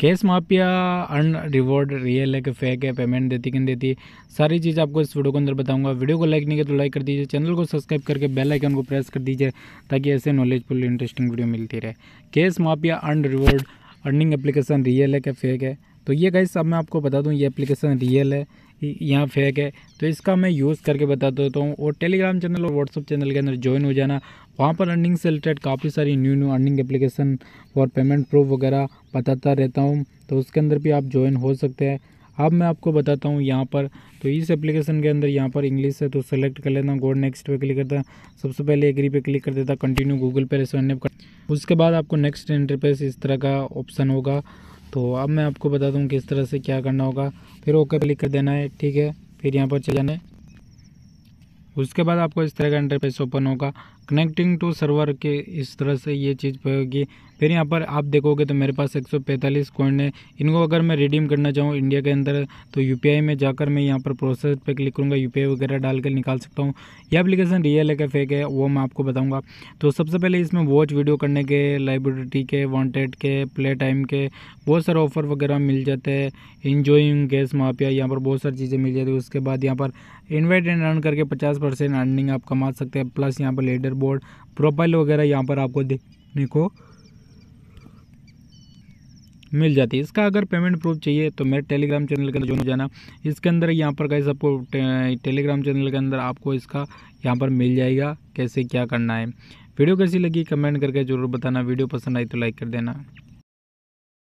cash mafia earn reward real है कि fake है पेमेंट देती कि नहीं देती सारी चीज़ आपको इस वीडियो के अंदर बताऊंगा वीडियो को लाइक नहीं किया तो लाइक कर दीजिए चैनल को सब्सक्राइब करके बेल आइकन को प्रेस कर दीजिए ताकि ऐसे नॉलेजफुल इंटरेस्टिंग वीडियो मिलती रहे cash mafia earn reward earning application real है क्या फेक है तो ये गाइस अब मैं आपको बता दूँ ये एप्लीकेशन रियल है यहाँ फेक है तो इसका मैं यूज़ करके बता देता हूँ और टेलीग्राम चैनल और व्हाट्सअप चैनल के अंदर ज्वाइन हो जाना वहाँ पर अर्निंग से रिलेटेड काफ़ी सारी न्यू न्यू अर्निंग एप्लीकेशन और पेमेंट प्रूफ वगैरह बताता रहता हूँ तो उसके अंदर भी आप ज्वाइन हो सकते हैं अब मैं आपको बताता हूँ यहाँ पर तो इस एप्लीकेशन के अंदर यहाँ पर इंग्लिश है तो सेलेक्ट कर लेता हूँ गोड नेक्स्ट पे क्लिक करता सबसे पहले एग्री पे क्लिक कर देता कंटिन्यू गूगल पे रेस्ट कर उसके बाद आपको नेक्स्ट एंट्री पे इस तरह का ऑप्शन होगा तो अब मैं आपको बता दूँ किस तरह से क्या करना होगा फिर ओके क्लिक कर देना है ठीक है फिर यहाँ पर चले जाना है उसके बाद आपको इस तरह का इंटरफेस ओपन होगा कनेक्टिंग टू सर्वर के इस तरह से ये चीज़ होगी फिर यहाँ पर आप देखोगे तो मेरे पास 145 कॉइन है इनको अगर मैं रिडीम करना चाहूँ इंडिया के अंदर तो यूपीआई में जाकर मैं यहाँ पर प्रोसेस पे क्लिक करूँगा यूपीआई वगैरह डाल कर निकाल सकता हूँ यह एप्लीकेशन रियल है क्या फेक है वो मैं आपको बताऊँगा तो सबसे पहले इसमें वॉच वीडियो करने के लाइब्रेटी के वॉन्टेड के प्ले टाइम के बहुत सारे ऑफर वगैरह मिल जाते हैं इंजॉइंग गैस माफिया यहाँ पर बहुत सारी चीज़ें मिल जाती है उसके बाद यहाँ पर इन्वाइट एंड रन करके पचास परसेंट अर्निंग आप कमा सकते हैं प्लस यहाँ पर लेडर बोर्ड प्रोफाइल वगैरह यहाँ पर आपको देखने को मिल जाती है इसका अगर पेमेंट प्रूफ चाहिए तो मेरे टेलीग्राम चैनल के अंदर जो जाना इसके अंदर यहाँ पर कैसे आपको टे, टेलीग्राम चैनल के अंदर आपको इसका यहाँ पर मिल जाएगा कैसे क्या करना है वीडियो कैसी लगी कमेंट करके जरूर बताना वीडियो पसंद आई तो लाइक कर देना